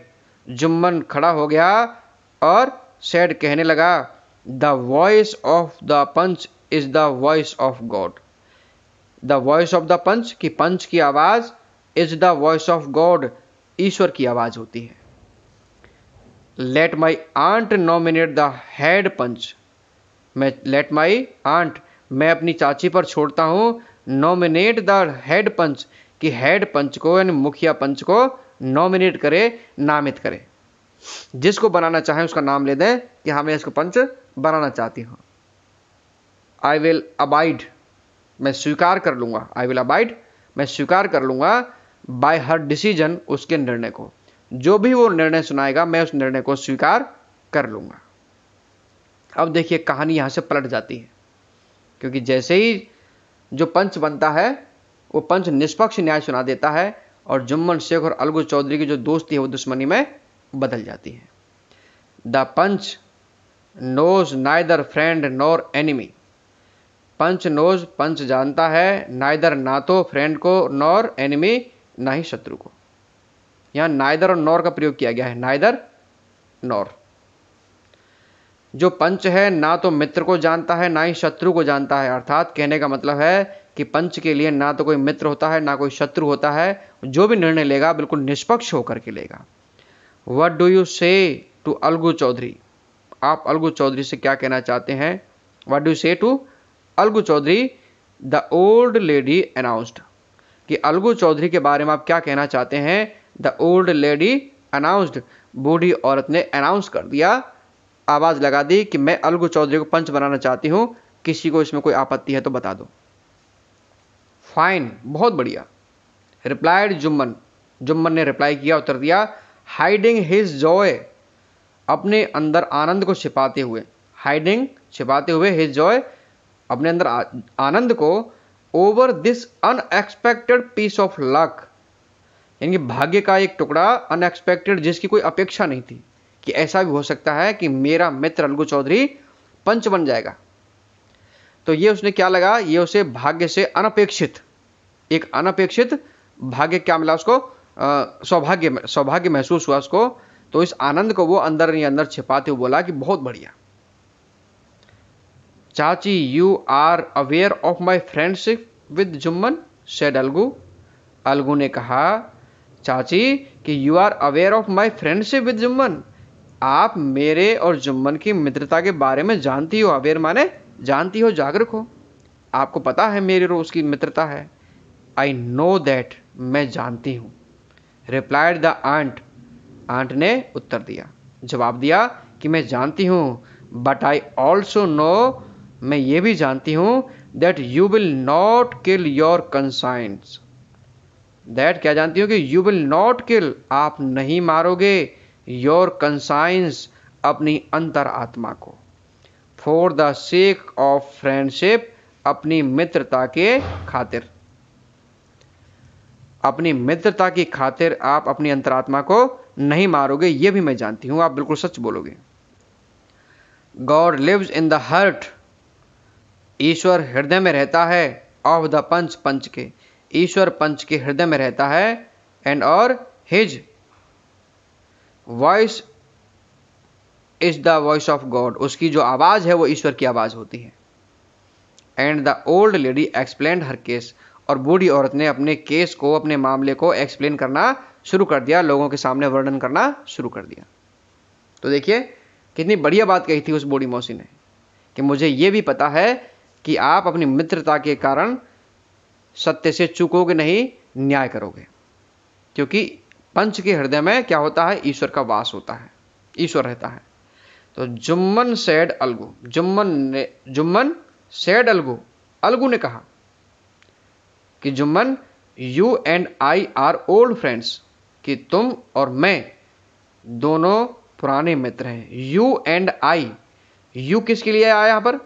Jumman खड़ा हो गया और सैड कहने लगा the voice of the panch is the voice of God the voice of the panch की पंच की आवाज is the voice of God ईश्वर की आवाज होती है let my aunt nominate the head panch मैं लेट माई आंट मैं अपनी चाची पर छोड़ता हूँ नॉमिनेट द हेड पंच कि हेड पंच को यानी मुखिया पंच को नॉमिनेट करे नामित करे जिसको बनाना चाहें उसका नाम ले दें कि हाँ, मैं इसको पंच बनाना चाहती हूँ आई विल अबाइड मैं स्वीकार कर लूंगा आई विल अबाइड मैं स्वीकार कर लूंगा बाय हर डिसीजन उसके निर्णय को जो भी वो निर्णय सुनाएगा मैं उस निर्णय को स्वीकार कर लूंगा अब देखिए कहानी यहां से पलट जाती है क्योंकि जैसे ही जो पंच बनता है वो पंच निष्पक्ष न्याय सुना देता है और जुम्मन शेख और अलगू चौधरी की जो दोस्ती है वो दुश्मनी में बदल जाती है the panch knows neither friend nor enemy panch knows panch जानता है नाइदर ना तो फ्रेंड को नॉर एनिमी ना ही शत्रु को यहां नाइदर और नॉर का प्रयोग किया गया है नाइदर नॉर जो पंच है ना तो मित्र को जानता है ना ही शत्रु को जानता है अर्थात कहने का मतलब है कि पंच के लिए ना तो कोई मित्र होता है ना कोई शत्रु होता है जो भी निर्णय लेगा बिल्कुल निष्पक्ष होकर के लेगा what do you say to Algu Chaudhary आप अलगू चौधरी से क्या कहना चाहते हैं what do say to Algu Chaudhary the old lady announced कि अलगू चौधरी के बारे में आप क्या कहना चाहते हैं द ओल्ड लेडी अनाउंस्ड बूढ़ी औरत ने अनाउंस कर दिया आवाज़ लगा दी कि मैं अलगू चौधरी को पंच बनाना चाहती हूं किसी को इसमें कोई आपत्ति है तो बता दो फाइन बहुत बढ़िया रिप्लाइड जुम्मन जुम्मन ने रिप्लाई किया उत्तर दिया हाइडिंग हिज जॉय अपने अंदर आनंद को छिपाते हुए हाइडिंग छिपाते हुए हिज जॉय अपने अंदर आनंद को over this unexpected piece of luck यानी भाग्य का एक टुकड़ा अनएक्सपेक्टेड जिसकी कोई अपेक्षा नहीं थी कि ऐसा भी हो सकता है कि मेरा मित्र अलगू चौधरी पंच बन जाएगा तो ये उसने क्या लगा ये उसे भाग्य से अनपेक्षित एक अनपेक्षित भाग्य क्या मिला उसको सौभाग्य सौभाग्य महसूस हुआ उसको तो इस आनंद को वो अंदर ही अंदर छिपाते हुए बोला कि बहुत बढ़िया चाची you are aware of my friendship with Jumman said Algu Algu ने कहा चाची कि you are aware of my friendship with Jumman आप मेरे और जुम्मन की मित्रता के बारे में जानती हो अवेयर माने जानती हो जागरूक हो आपको पता है मेरी और उसकी मित्रता है आई नो दैट मैं जानती हूँ रिप्लाइड द आंट आंट ने उत्तर दिया जवाब दिया कि मैं जानती हूँ बट आई ऑल्सो नो मैं ये भी जानती हूँ that you will not kill your conscience that क्या जानती हूँ कि यू विल नॉट किल आप नहीं मारोगे योर कंसाइंस अपनी अंतर आत्मा को for the sake of friendship अपनी मित्रता के खातिर अपनी मित्रता की खातिर आप अपनी अंतरात्मा को नहीं मारोगे ये भी मैं जानती हूं आप बिल्कुल सच बोलोगे God lives in the heart ईश्वर हृदय में रहता है ऑफ द पंच पंच के ईश्वर पंच के हृदय में रहता है एंड और his voice is the voice of God उसकी जो आवाज़ है वो ईश्वर की आवाज़ होती है and the old lady explain her case और बूढ़ी औरत ने अपने केस को अपने मामले को एक्सप्लेन करना शुरू कर दिया लोगों के सामने वर्णन करना शुरू कर दिया तो देखिए कितनी बढ़िया बात कही थी उस बूढ़ी मौसी ने कि मुझे ये भी पता है कि आप अपनी मित्रता के कारण सत्य से चूकोगे नहीं न्याय करोगे क्योंकि पंच के हृदय में क्या होता है ईश्वर का वास होता है ईश्वर रहता है तो जुम्मन सैड अलगू जुम्मन ने जुम्मन सैड अलगू अलगू ने कहा कि Jumman you and I are old friends कि तुम और मैं दोनों पुराने मित्र हैं यू एंड आई यू किसके लिए आया यहाँ पर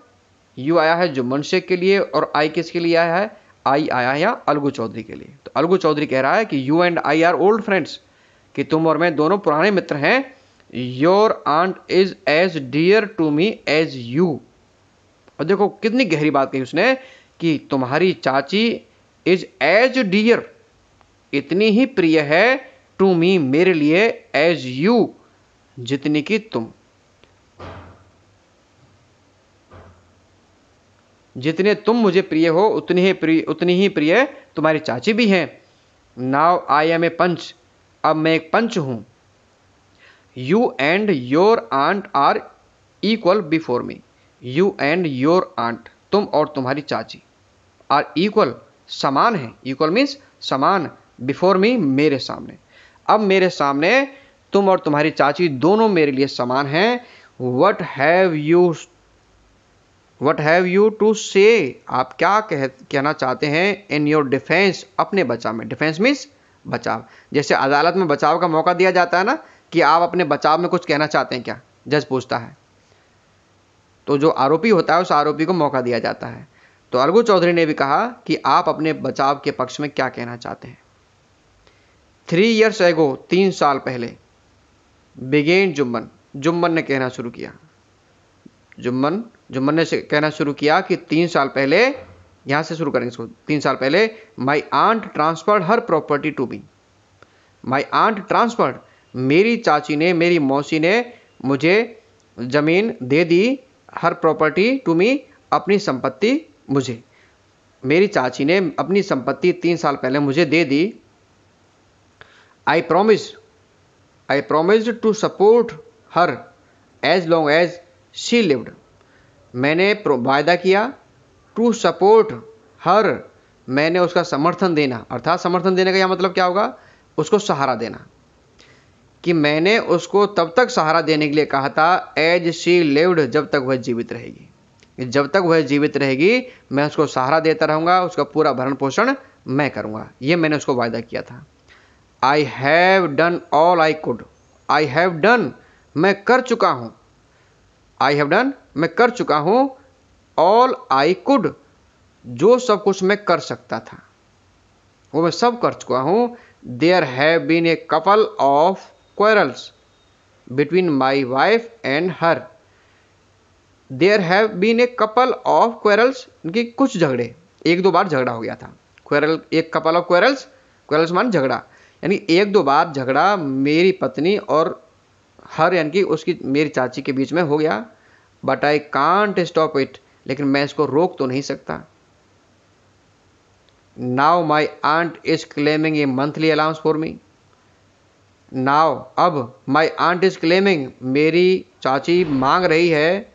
यू आया है जुम्मन शेख के लिए और आई किसके लिए आया है आई आया है यहाँ अलगू चौधरी के लिए तो अलगू चौधरी कह रहा है कि you and I are old friends कि तुम और मैं दोनों पुराने मित्र हैं your aunt is as dear to me as you और देखो कितनी गहरी बात कही उसने कि तुम्हारी चाची इज एज डियर इतनी ही प्रिय है टू मी मेरे लिए एज यू जितनी की तुम जितने तुम मुझे प्रिय हो उतनी ही प्रिय उतनी ही प्रिय तुम्हारी चाची भी हैं नाव आई एम ए पंच अब मैं एक पंच हूं you and your aunt are equal before me you and your aunt तुम और तुम्हारी चाची आर इक्वल समान है इक्वल मीन्स समान बिफोर मी मेरे सामने अब मेरे सामने तुम और तुम्हारी चाची दोनों मेरे लिए समान हैं what have you what have you to say आप क्या कह कहना चाहते हैं इन योर डिफेंस अपने बचाव में डिफेंस मीन्स बचाव जैसे अदालत में बचाव का मौका दिया जाता है ना कि आप अपने बचाव में कुछ कहना चाहते हैं क्या जज पूछता है तो जो आरोपी होता है उस आरोपी को मौका दिया जाता है तो अलगू चौधरी ने भी कहा कि आप अपने बचाव के पक्ष में क्या कहना चाहते हैं थ्री ईयर्स एगो तीन साल पहले बिगेन जुम्मन जुम्मन ने कहना शुरू किया जुम्मन जुम्मन ने कहना शुरू किया कि तीन साल पहले यहां से शुरू करेंगे इसको तीन साल पहले my aunt transferred her property to me my aunt transferred मेरी चाची ने मेरी मौसी ने मुझे ज़मीन दे दी हर प्रॉपर्टी टू मी अपनी संपत्ति मुझे मेरी चाची ने अपनी संपत्ति तीन साल पहले मुझे दे दी I promise I promise to support her as long as she lived मैंने वायदा किया टू सपोर्ट हर मैंने उसका समर्थन देना अर्थात समर्थन देने का यह मतलब क्या होगा उसको सहारा देना कि मैंने उसको तब तक सहारा देने के लिए कहा था एज शी लिव्ड जब तक वह जीवित रहेगी जब तक वह जीवित रहेगी मैं उसको सहारा देता रहूँगा उसका पूरा भरण पोषण मैं करूँगा ये मैंने उसको वायदा किया था I have done all I could I have done मैं कर चुका हूँ आई हैव डन मैं कर चुका हूँ ऑल आई कुड जो सब कुछ मैं कर सकता था वो मैं सब कर चुका हूँ there have been a couple of quarrels between my wife and her there have been a couple of quarrels इनकी कुछ झगड़े एक दो बार झगड़ा हो गया था क्वेरल एक कपल ऑफ क्वेरल्स क्वेरल्स मान झगड़ा यानी एक दो बार झगड़ा मेरी पत्नी और हर यानी कि उसकी मेरी चाची के बीच में हो गया but I can't stop it लेकिन मैं इसको रोक तो नहीं सकता now my aunt is claiming a monthly allowance for me now अब माई आंट इज क्लेमिंग मेरी चाची मांग रही है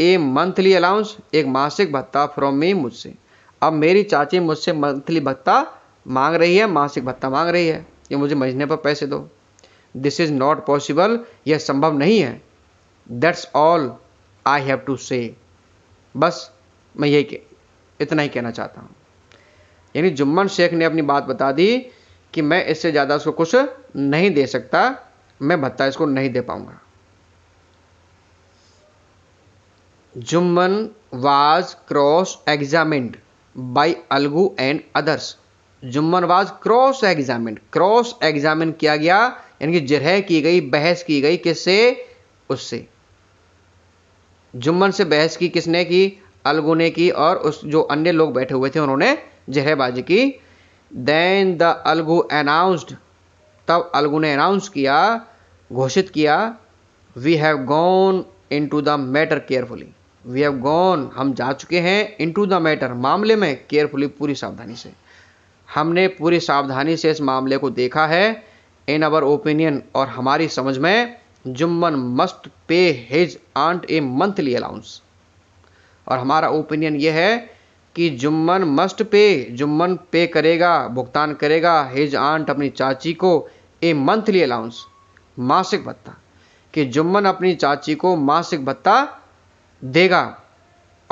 ए मंथली अलाउंस एक मासिक भत्ता फ्रॉम मी मुझसे अब मेरी चाची मुझसे मंथली भत्ता मांग रही है मासिक भत्ता मांग रही है कि मुझे महीने पर पैसे दो दिस इज़ नॉट पॉसिबल यह संभव नहीं है that's all I have to say बस मैं यही इतना ही कहना चाहता हूँ यानी जुम्मन शेख ने अपनी बात बता दी कि मैं इससे ज़्यादा उसको कुछ नहीं दे सकता मैं भत्ता इसको नहीं दे पाऊँगा Jumman was cross examined by Algu and others Jumman was cross examined cross examine किया गया यानी कि जरह की गई बहस की गई किससे उससे जुम्मन से बहस की किसने की अलगू ने की और उस जो अन्य लोग बैठे हुए थे उन्होंने जहरबाजी की देन द अलगू अनाउंस्ड तब अलगू ने अनाउंस किया घोषित किया we have gone into the matter carefully we have gone हम जा चुके हैं इन टू द मैटर मामले में केयरफुली पूरी सावधानी से हमने पूरी सावधानी से इस मामले को देखा है इन अवर ओपिनियन और हमारी समझ में Jumman must pay his aunt a monthly allowance और हमारा ओपिनियन ये है कि जुम्मन मस्ट पे जुम्मन पे करेगा भुगतान करेगा हिज आंट अपनी चाची को ए मंथली अलाउंस मासिक भत्ता कि जुम्मन अपनी चाची को मासिक भत्ता देगा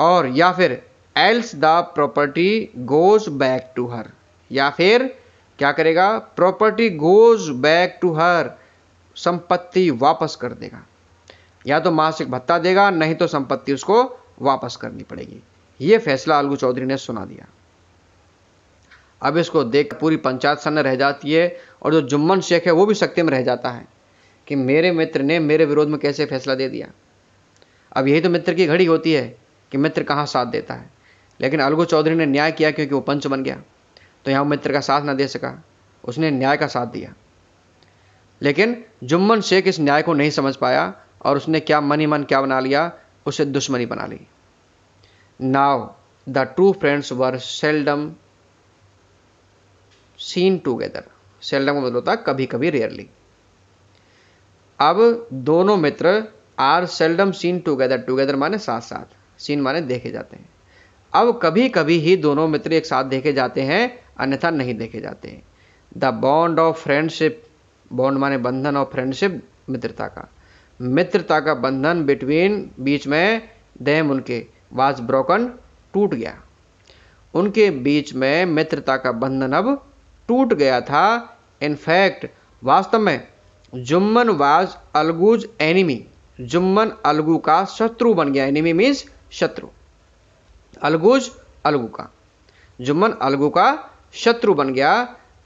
और या फिर else the property goes back to her या फिर क्या करेगा property goes back to her संपत्ति वापस कर देगा या तो मासिक भत्ता देगा नहीं तो संपत्ति उसको वापस करनी पड़ेगी यह फैसला अलगू चौधरी ने सुना दिया अब इसको देख पूरी पंचायत सन्न रह जाती है और जो जुम्मन शेख है वो भी सख्ती में रह जाता है कि मेरे मित्र ने मेरे विरोध में कैसे फैसला दे दिया अब यही तो मित्र की घड़ी होती है कि मित्र कहाँ साथ देता है लेकिन अलगू चौधरी ने न्याय किया क्योंकि वो पंच बन गया तो यहाँ मित्र का साथ ना दे सका उसने न्याय का साथ दिया लेकिन जुम्मन शेख इस न्याय को नहीं समझ पाया और उसने क्या मन ही मन क्या बना लिया उसे दुश्मनी बना ली now the two friends were seldom seen together seldom का मतलब होता कभी कभी रेयरली अब दोनों मित्र are seldom seen together together माने साथ साथ सीन माने देखे जाते हैं अब कभी कभी ही दोनों मित्र एक साथ देखे जाते हैं अन्यथा नहीं देखे जाते हैं the bond of friendship bond माने बंधन ऑफ फ्रेंडशिप मित्रता का मित्रता का बंधन बिटवीन बीच में देम उनके वाज ब्रोकन टूट गया उनके बीच में मित्रता का बंधन अब टूट गया था इनफैक्ट वास्तव में जुम्मन वाज अलगूज एनिमी जुम्मन अलगू का शत्रु बन गया एनिमी मीन्स शत्रु अलगूज अलगू का जुम्मन अलगू का शत्रु बन गया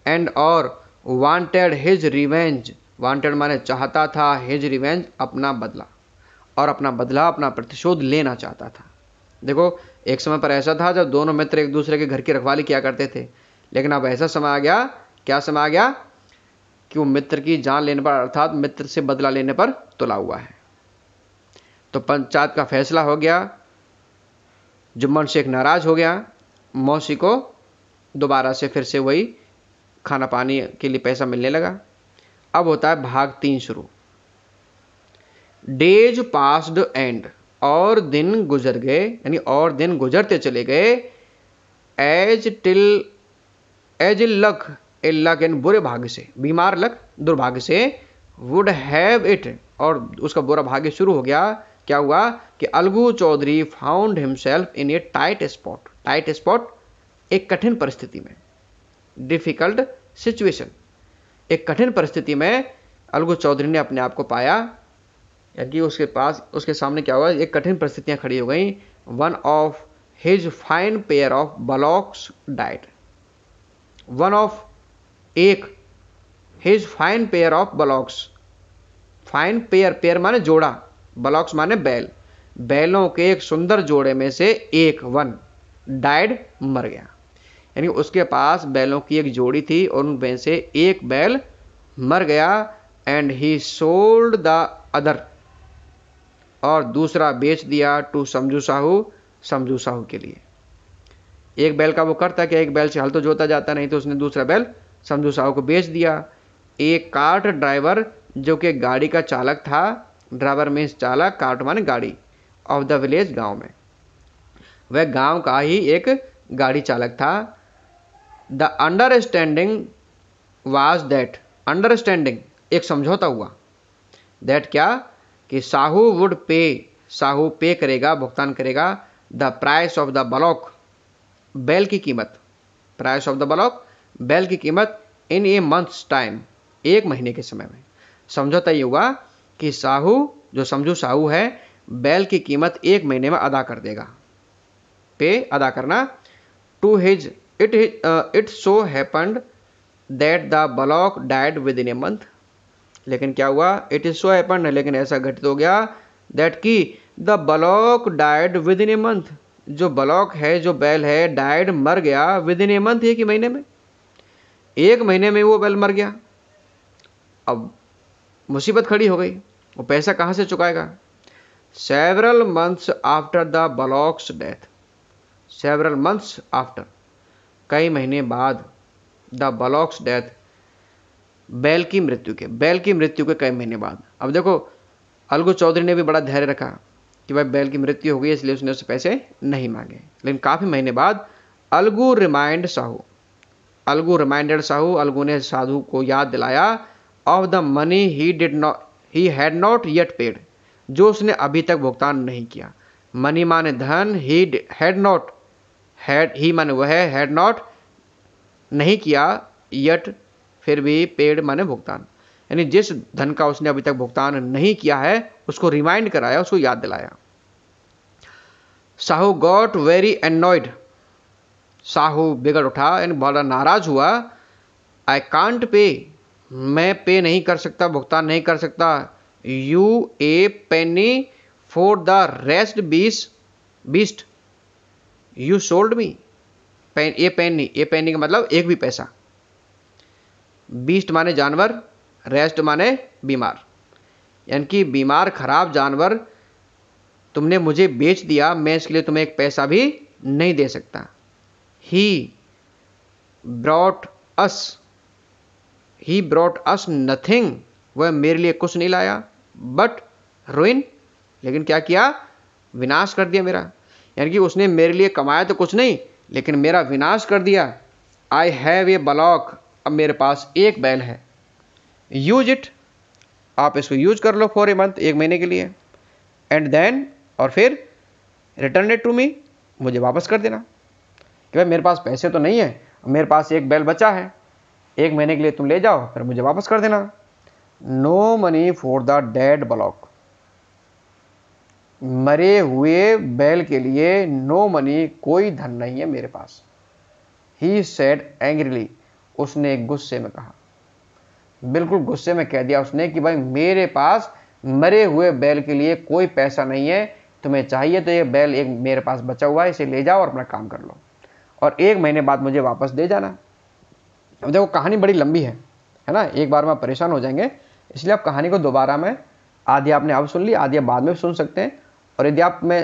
एंड और वांटेड हिज रिवेंज वांटेड माने चाहता था हिज रिवेंज अपना बदला और अपना बदला अपना प्रतिशोध लेना चाहता था देखो एक समय पर ऐसा था जब दोनों मित्र एक दूसरे के घर की रखवाली किया करते थे लेकिन अब ऐसा समय आ गया क्या समय आ गया कि वो मित्र की जान लेने पर अर्थात मित्र से बदला लेने पर तुला हुआ है तो पंचायत का फैसला हो गया जुम्मन शेख नाराज़ हो गया मौसी को दोबारा से फिर से वही खाना पानी के लिए पैसा मिलने लगा अब होता है भाग तीन शुरू डेज पास्ड एंड और दिन गुजर गए यानी और दिन गुजरते चले गए as till as luck a luck an बुरे भाग्य से बीमार लक दुर्भाग्य से वुड हैव इट और उसका बुरा भाग्य शुरू हो गया क्या हुआ कि Algu Chaudhary found himself in a tight spot tight spot एक कठिन परिस्थिति में डिफिकल्ट सिचुएशन एक कठिन परिस्थिति में अलगू चौधरी ने अपने आप को पाया कि उसके पास उसके सामने क्या हुआ एक कठिन परिस्थितियां खड़ी हो गई one of his fine pair of bullocks died one of एक his fine pair of bullocks fine pair pair माने जोड़ा बलॉक्स माने बैल बैलों के एक सुंदर जोड़े में से एक वन डाइड मर गया यानी उसके पास बैलों की एक जोड़ी थी और उनमें से एक बैल मर गया and he sold the other और दूसरा बेच दिया टू समझू साहू समझू साहू के लिए एक बैल का वो करता क्या एक बैल से हल तो जोता जाता नहीं तो उसने दूसरा बैल समझू साहू को बेच दिया एक कार्ट ड्राइवर जो कि गाड़ी का चालक था ड्राइवर मीन्स चालक कार्ट मान गाड़ी ऑफ द विलेज गांव में वह गांव का ही एक गाड़ी चालक था the understanding was that understanding एक समझौता हुआ दैट क्या कि साहू वुड पे साहू पे करेगा भुगतान करेगा the price of the bullock बैल की कीमत प्राइस ऑफ द ब्लॉक बैल की कीमत इन ए मंथ्स टाइम एक महीने के समय में समझौता ये हुआ कि साहू जो समझू साहू है बैल की कीमत एक महीने में अदा कर देगा पे अदा करना to his it it so happened that the bullock died within a month लेकिन क्या हुआ इट इज सो हैपन्ड लेकिन ऐसा घटित हो गया दैट की the bullock died within a month जो ब्लॉक है जो बैल है डाइड मर गया विद इन ए मंथ एक ही महीने में एक महीने में वो बैल मर गया अब मुसीबत खड़ी हो गई वो पैसा कहाँ से चुकाएगा several months after the bullock's death several months after कई महीने बाद द ब्लॉक्स डेथ बैल की मृत्यु के बैल की मृत्यु के कई महीने बाद अब देखो अलगू चौधरी ने भी बड़ा धैर्य रखा कि भाई बैल की मृत्यु हो गई इसलिए उसने उससे पैसे नहीं मांगे लेकिन काफ़ी महीने बाद अलगू रिमाइंड साहू अलगू रिमाइंडेड साहू अलगू ने साधु को याद दिलाया of the money he did not he had not yet paid जो उसने अभी तक भुगतान नहीं किया मनी माने धन he had not had he माने वह हैड नॉट नहीं किया यट फिर भी पेड माने भुगतान यानी जिस धन का उसने अभी तक भुगतान नहीं किया है उसको रिमाइंड कराया उसको याद दिलाया Sahu got very annoyed Sahu बिगड़ उठा यानी बड़ा नाराज हुआ आई कांट पे मैं पे नहीं कर सकता भुगतान नहीं कर सकता you a penny for the rest बीस beast you sold me pen a pen a penny का मतलब एक भी पैसा बीस्ट माने जानवर रेस्ट माने बीमार यानी कि बीमार खराब जानवर तुमने मुझे बेच दिया मैं इसके लिए तुम्हें एक पैसा भी नहीं दे सकता he brought us he brought us nothing वह मेरे लिए कुछ नहीं लाया बट रोइन लेकिन क्या किया विनाश कर दिया मेरा यानी कि उसने मेरे लिए कमाया तो कुछ नहीं लेकिन मेरा विनाश कर दिया आई हैव ए ब्लॉक अब मेरे पास एक बैल है यूज इट आप इसको यूज कर लो फॉर ए मंथ एक महीने के लिए एंड देन और फिर रिटर्न इट टू मी मुझे वापस कर देना कि भाई मेरे पास पैसे तो नहीं है मेरे पास एक बैल बचा है एक महीने के लिए तुम ले जाओ फिर मुझे वापस कर देना no money for the dead bullock मरे हुए बैल के लिए नो मनी कोई धन नहीं है मेरे पास ही सेड एंग्रीली उसने गुस्से में कहा बिल्कुल गुस्से में कह दिया उसने कि भाई मेरे पास मरे हुए बैल के लिए कोई पैसा नहीं है तुम्हें चाहिए तो ये बैल एक मेरे पास बचा हुआ है इसे ले जाओ और अपना काम कर लो और एक महीने बाद मुझे वापस दे जाना अब देखो कहानी बड़ी लंबी है है ना एक बार में आप परेशान हो जाएंगे इसलिए आप कहानी को दोबारा में आधी आपने अब सुन ली आधी आप बाद में सुन सकते हैं और यदि आप में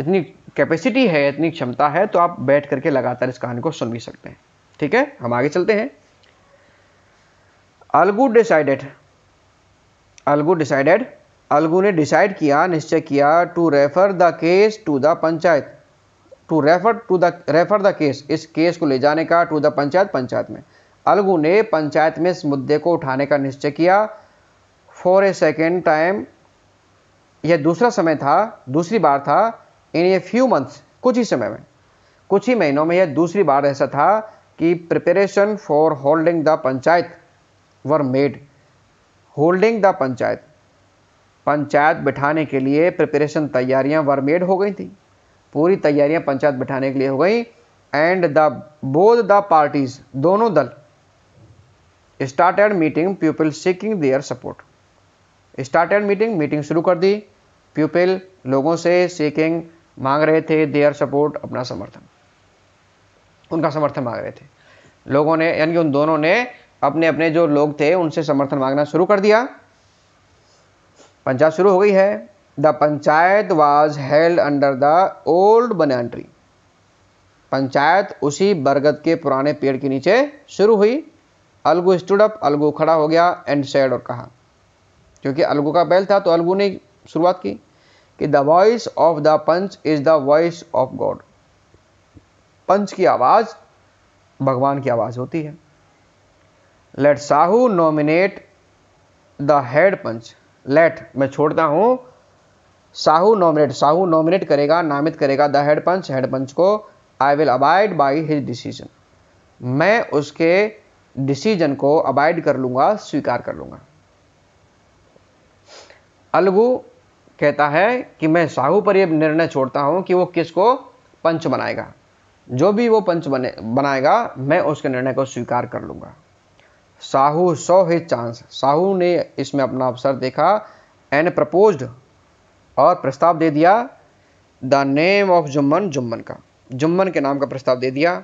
इतनी कैपेसिटी है इतनी क्षमता है तो आप बैठ करके लगातार इस कहानी को सुन भी सकते हैं ठीक है हम आगे चलते हैं अलगू डिसाइडेड अलगू डिसाइडेड अलगू ने डिसाइड किया निश्चय किया to refer the case to the panchayat to refer to the refer the case इस केस को ले जाने का टू द पंचायत पंचायत में अलगू ने पंचायत में इस मुद्दे को उठाने का निश्चय किया फॉर ए सेकेंड टाइम यह दूसरा समय था दूसरी बार था इन ए फ्यू मंथ्स कुछ ही समय में कुछ ही महीनों में यह दूसरी बार ऐसा था कि preparation for holding the panchayat were made holding the panchayat panchayat बिठाने के लिए प्रिपरेशन तैयारियां वर मेड हो गई थी पूरी तैयारियां पंचायत बिठाने के लिए हो गई and the both the parties दोनों दल started meeting people seeking their support started meeting meeting शुरू कर दी पीपल लोगों से सीकिंग मांग रहे थे देयर सपोर्ट अपना समर्थन उनका समर्थन मांग रहे थे लोगों ने यानी कि उन दोनों ने अपने अपने जो लोग थे उनसे समर्थन मांगना शुरू कर दिया पंचायत शुरू हो गई है the panchayat was held under the old banyan tree panchayat उसी बरगद के पुराने पेड़ के नीचे शुरू हुई अलगू स्टूड अप अलगू खड़ा हो गया एंड सैड और कहा क्योंकि अलगू का बैल था तो अलगू ने शुरुआत की कि the voice of the panch is the voice of God panch की आवाज भगवान की आवाज होती है let Sahu nominate the head panch let मैं छोड़ता हूं साहू नॉमिनेट साहू नॉमिनेट करेगा नामित करेगा the head panch head panch को I will abide by his decision मैं उसके डिसीजन को अवॉइड कर लूंगा स्वीकार कर लूंगा अलगू कहता है कि मैं साहू पर यह निर्णय छोड़ता हूं कि वो किसको पंच बनाएगा जो भी वो पंच बने बनाएगा मैं उसके निर्णय को स्वीकार कर लूंगा Sahu so his chance Sahu ने इसमें अपना अवसर देखा एन प्रपोज्ड और प्रस्ताव दे दिया the name of Jumman Jumman का जुम्मन के नाम का प्रस्ताव दे दिया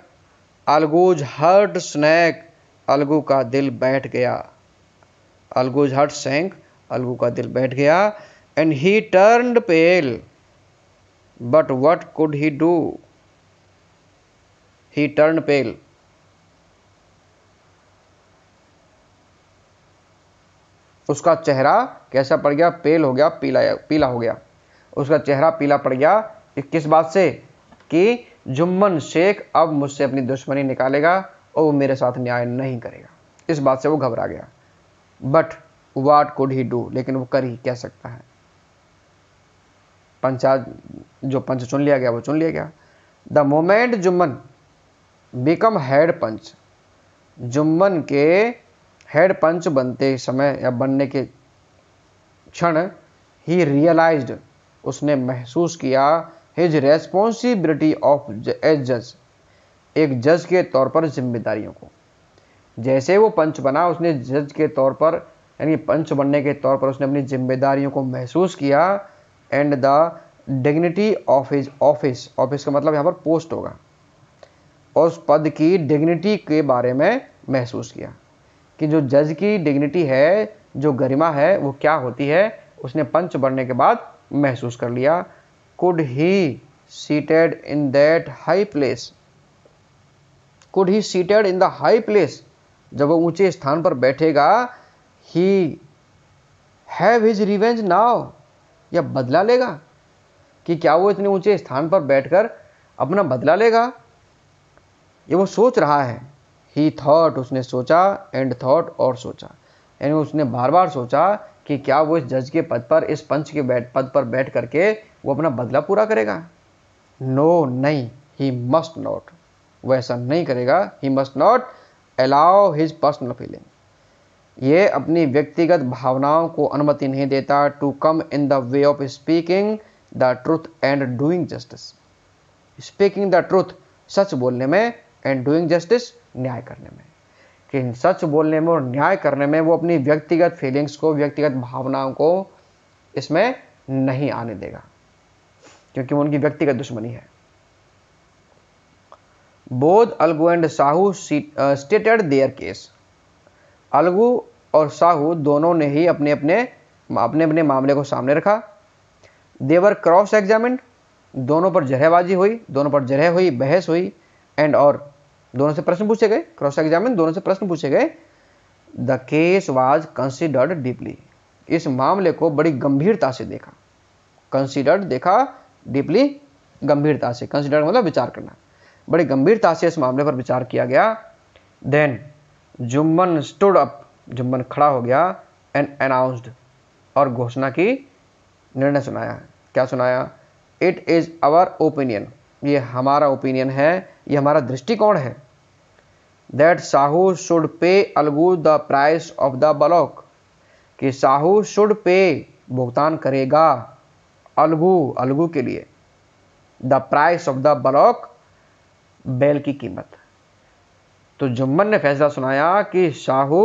अलगूज हर्ट स्नैक अलगू का दिल बैठ गया अलगूज हट सेंक अलगू का दिल बैठ गया and he turned pale but what could he do he turn pale उसका चेहरा कैसा पड़ गया पेल हो गया पीला पीला हो गया उसका चेहरा पीला पड़ गया किस बात से कि जुम्मन शेख अब मुझसे अपनी दुश्मनी निकालेगा और वो मेरे साथ न्याय नहीं करेगा इस बात से वो घबरा गया but what could he do लेकिन वो कर ही कह सकता है पंचायत जो पंच चुन लिया गया वो चुन लिया गया the moment Jumman became head panch Jumman के हेड पंच बनते समय या बनने के क्षण ही रियलाइज्ड उसने महसूस किया हिज रेस्पॉन्सिबिलिटी ऑफ एज जज एक जज के तौर पर जिम्मेदारियों को जैसे वो पंच बना उसने जज के तौर पर यानी पंच बनने के तौर पर उसने अपनी जिम्मेदारियों को महसूस किया and the dignity of his office office का मतलब यहाँ पर पोस्ट होगा और उस पद की डिग्निटी के बारे में महसूस किया कि जो जज की डिग्निटी है जो गरिमा है वो क्या होती है उसने पंच बनने के बाद महसूस कर लिया could he seated in that high place could he seated in the high place जब वो ऊंचे स्थान पर बैठेगा he have his revenge now या बदला लेगा कि क्या वो इतने ऊंचे स्थान पर बैठकर अपना बदला लेगा ये वो सोच रहा है ही थॉट उसने सोचा एंड थॉट और सोचा यानी उसने बार बार सोचा कि क्या वो इस जज के पद पर इस पंच के बैठ पद पर बैठ करके वो अपना बदला पूरा करेगा नो no, नहीं ही मस्ट नॉट वह ऐसा नहीं करेगा he must not allow his personal feeling ये अपनी व्यक्तिगत भावनाओं को अनुमति नहीं देता to come in the way of speaking the truth and doing justice speaking the truth सच बोलने में एंड डूइंग जस्टिस न्याय करने में कि सच बोलने में और न्याय करने में वो अपनी व्यक्तिगत फीलिंग्स को व्यक्तिगत भावनाओं को इसमें नहीं आने देगा क्योंकि वो उनकी व्यक्तिगत दुश्मनी है both Algu and Sahu stated their case Algu और साहू दोनों ने ही अपने अपने अपने अपने मामले को सामने रखा देवर क्रॉस एग्जामिन दोनों पर जरहबाजी हुई दोनों पर जरह हुई बहस हुई एंड और दोनों से प्रश्न पूछे गए क्रॉस एग्जामिन दोनों से प्रश्न पूछे गए the case was considered deeply इस मामले को बड़ी गंभीरता से देखा कंसिडर्ड देखा डीपली गंभीरता से कंसिडर्ड मतलब विचार करना बड़ी गंभीरता से इस मामले पर विचार किया गया then Jumman stood up Jumman खड़ा हो गया एंड अनाउंस्ड और घोषणा की निर्णय सुनाया क्या सुनाया इट इज़ आवर ओपिनियन ये हमारा ओपिनियन है ये हमारा दृष्टिकोण है that Sahu should pay Alagu the price of the bullock कि साहू शुड पे भुगतान करेगा अलगू अलगू के लिए the price of the bullock बैल की कीमत तो जुम्मन ने फैसला सुनाया कि शाहू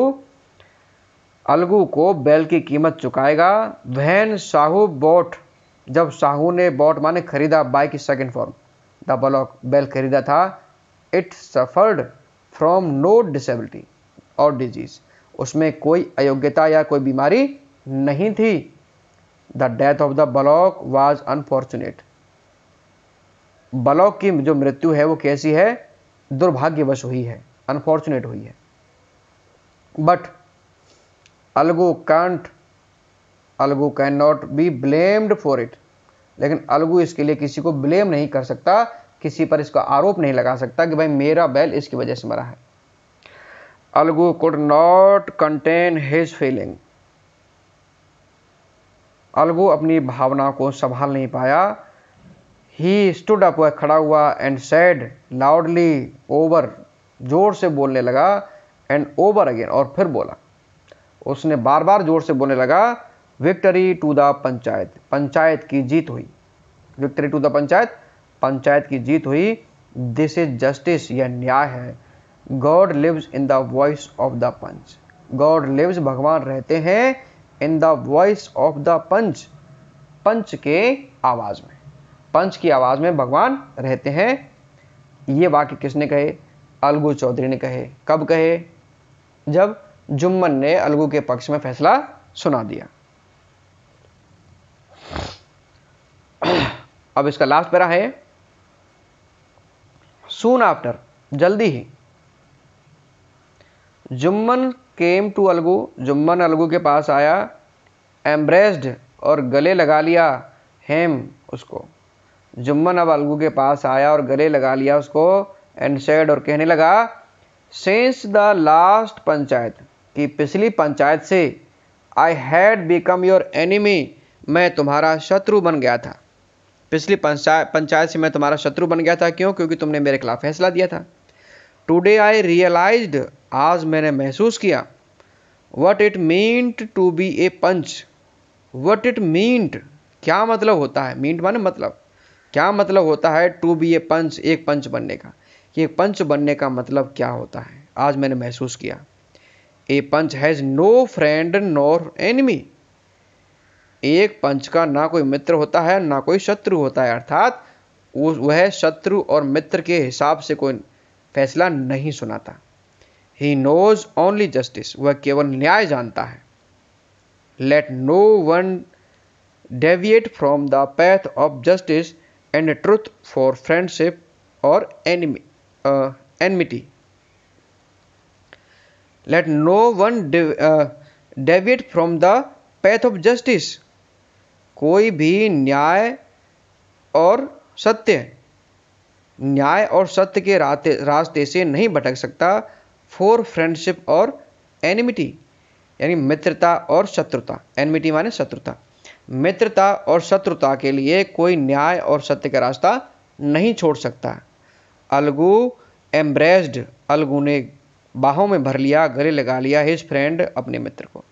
अलगू को बैल की कीमत चुकाएगा वहन शाहू बोट जब शाहू ने बोट माने खरीदा बाय की सेकेंड फॉर्म द ब्लॉक बैल खरीदा था it suffered from no disability or disease उसमें कोई अयोग्यता या कोई बीमारी नहीं थी the death of the bullock was unfortunate bullock की जो मृत्यु है वो कैसी है दुर्भाग्यवश हुई है अनफॉर्चुनेट हुई है but Alagu can't Alagu can not be blamed for it लेकिन अलगू इसके लिए किसी को ब्लेम नहीं कर सकता किसी पर इसका आरोप नहीं लगा सकता कि भाई मेरा बैल इसकी वजह से मरा है Alagu could not contain his feeling Alagu अपनी भावना को संभाल नहीं पाया ही स्टूड अप हुआ खड़ा हुआ एंड सैड लाउडली ओवर जोर से बोलने लगा एंड ओवर अगेन और फिर बोला उसने बार बार जोर से बोलने लगा victory to the panchayat panchayat की जीत हुई victory to the panchayat panchayat की जीत हुई दिस इज जस्टिस यह न्याय है God lives in the voice of the panch God lives भगवान रहते हैं in the voice of the panch panch के आवाज में पंच की आवाज़ में भगवान रहते हैं ये वाक्य किसने कहे अलगू चौधरी ने कहे कब कहे जब जुम्मन ने अलगू के पक्ष में फैसला सुना दिया अब इसका लास्ट पैरा है सून आफ्टर जल्दी ही जुम्मन केम टू अलगू जुम्मन अलगू के पास आया एम्ब्रेस्ड और गले लगा लिया हेम उसको जुम्मन अब अलगू के पास आया और गले लगा लिया उसको एंड सेड और कहने लगा सिंस द लास्ट पंचायत कि पिछली पंचायत से I had become your enemy मैं तुम्हारा शत्रु बन गया था पिछली पंचायत पंचायत से मैं तुम्हारा शत्रु बन गया था क्यों क्योंकि तुमने मेरे खिलाफ फैसला दिया था टुडे आई रियलाइज आज मैंने महसूस किया what it meant to be a panch what it meant क्या मतलब होता है मीन्ट माने मतलब क्या मतलब होता है टू बी ए पंच एक पंच बनने का कि एक पंच बनने का मतलब क्या होता है आज मैंने महसूस किया a panch has no friend nor enemy एक पंच का ना कोई मित्र होता है ना कोई शत्रु होता है अर्थात वह शत्रु और मित्र के हिसाब से कोई फैसला नहीं सुनाता ही नोज ओनली जस्टिस वह केवल न्याय जानता है let no one deviate from the path of justice and truth for friendship or enmity let no one deviate from the path of justice कोई भी न्याय और सत्य न्याय और सत्य के रास्ते रास्ते से नहीं भटक सकता फॉर फ्रेंडशिप और एनिमिटी यानी मित्रता और शत्रुता एनिमिटी माने शत्रुता मित्रता और शत्रुता के लिए कोई न्याय और सत्य का रास्ता नहीं छोड़ सकता अलगू एम्ब्रेस्ड अलगू ने बाहों में भर लिया गले लगा लिया हिज फ्रेंड अपने मित्र को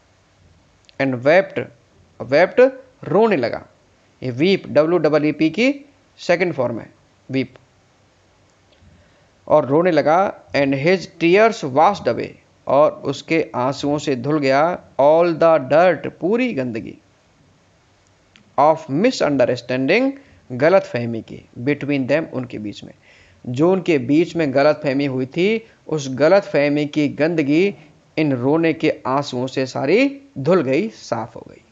एंड वेप्ट वेप्ट रोने लगा ये weep W double E P की सेकेंड फॉर्म है वीप और रोने लगा एंड हिज टीयर्स वास्ट डबे और उसके आंसुओं से धुल गया ऑल द डर्ट पूरी गंदगी ऑफ मिसअंडरस्टैंडिंग गलत फहमी की बिटवीन देम उनके बीच में जो उनके बीच में गलत फहमी हुई थी उस गलत फहमी की गंदगी इन रोने के आंसुओं से सारी धुल गई साफ हो गई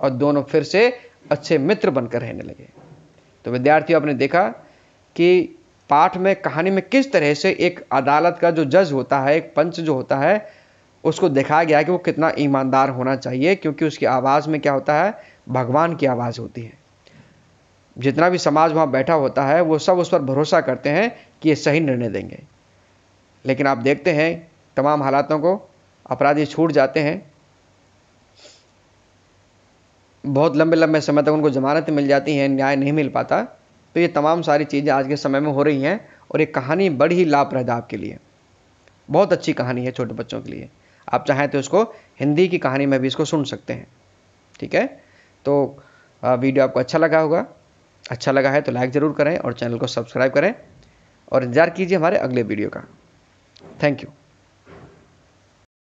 और दोनों फिर से अच्छे मित्र बनकर रहने लगे तो विद्यार्थियों आपने देखा कि पाठ में कहानी में किस तरह से एक अदालत का जो जज होता है एक पंच जो होता है उसको दिखाया गया कि वो कितना ईमानदार होना चाहिए क्योंकि उसकी आवाज़ में क्या होता है भगवान की आवाज़ होती है जितना भी समाज वहाँ बैठा होता है वो सब उस पर भरोसा करते हैं कि ये सही निर्णय देंगे लेकिन आप देखते हैं तमाम हालातों को अपराधी छूट जाते हैं बहुत लंबे लंबे समय तक उनको जमानत मिल जाती है न्याय नहीं मिल पाता तो ये तमाम सारी चीज़ें आज के समय में हो रही हैं और ये कहानी बड़ी ही लाभप्रद आपके लिए बहुत अच्छी कहानी है छोटे बच्चों के लिए आप चाहें तो इसको हिंदी की कहानी में भी इसको सुन सकते हैं ठीक है तो वीडियो आपको अच्छा लगा होगा अच्छा लगा है तो लाइक ज़रूर करें और चैनल को सब्सक्राइब करें और इंतज़ार कीजिए हमारे अगले वीडियो का थैंक यू